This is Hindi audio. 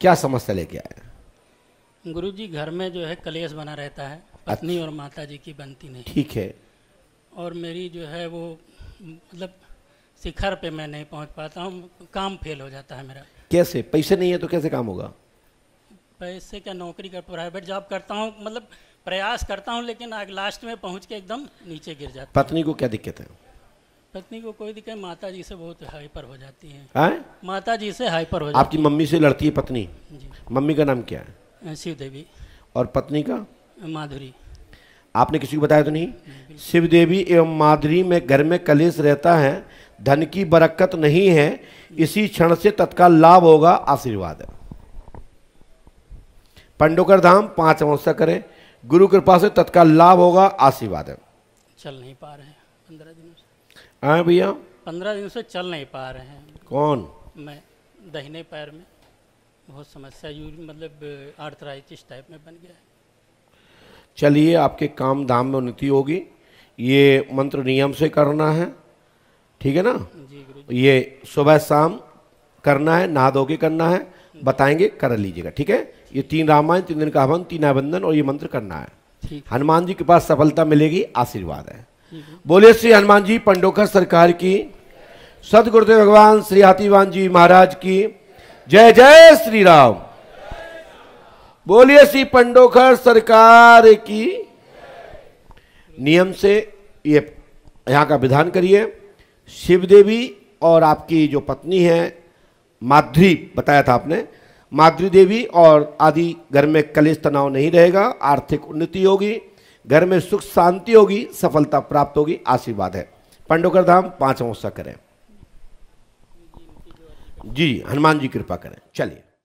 क्या समस्या लेके आए गुरु जी घर में जो है कलेश बना रहता है अच्छा। पत्नी और माता जी की बनती नहीं ठीक है और मेरी जो है वो मतलब शिखर पे मैं नहीं पहुंच पाता हूँ काम फेल हो जाता है मेरा कैसे पैसे नहीं है तो कैसे काम होगा पैसे क्या नौकरी का प्राइवेट जॉब करता हूँ मतलब प्रयास करता हूँ लेकिन लास्ट में पहुँच के एकदम नीचे गिर जाता पत्नी को क्या दिक्कत है पत्नी को कोई दिक्कत माता जी से बहुत हाइपर हो जाती है हैं? हाँ? माता जी से हाइपर हो जाती आपकी मम्मी से लड़ती है पत्नी जी। मम्मी का नाम क्या है शिव देवी और पत्नी का माधुरी आपने किसी को बताया तो नहीं, शिव देवी एवं माधुरी में घर में कलेश रहता है धन की बरकत नहीं है इसी क्षण से तत्काल लाभ होगा आशीर्वाद पंडोकर धाम पांच अवस्था करें गुरु कृपा से तत्काल लाभ होगा आशीर्वाद चल नहीं पा रहे हैं पंद्रह दिनों से हाँ भैया पंद्रह दिन से चल नहीं पा रहे हैं कौन मैं दहीने पैर में बहुत समस्या मतलब आर्थराइटिस टाइप में बन गया है चलिए आपके काम धाम में उन्नति होगी ये मंत्र नियम से करना है ठीक है ना जी ये सुबह शाम करना है नहा धोके करना है बताएंगे कर लीजिएगा ठीक है ये तीन रामायण तीन दिन का हवन तीन अभिनंदन और ये मंत्र करना है हनुमान जी के पास सफलता मिलेगी आशीर्वाद है बोले श्री हनुमान जी पंडोखर सरकार की सत गुरुदेव भगवान श्री हाथीवान जी महाराज की जय जय श्री राम बोलिए श्री पंडोखर सरकार की नियम से ये यहाँ का विधान करिए शिव देवी और आपकी जो पत्नी है माधुरी बताया था आपने माधुरी देवी और आदि घर में कलेश तनाव नहीं रहेगा आर्थिक उन्नति होगी घर में सुख शांति होगी सफलता प्राप्त होगी आशीर्वाद है पंडोकर धाम पांचवा हिस्सा करें जी हनुमान जी कृपा करें चलिए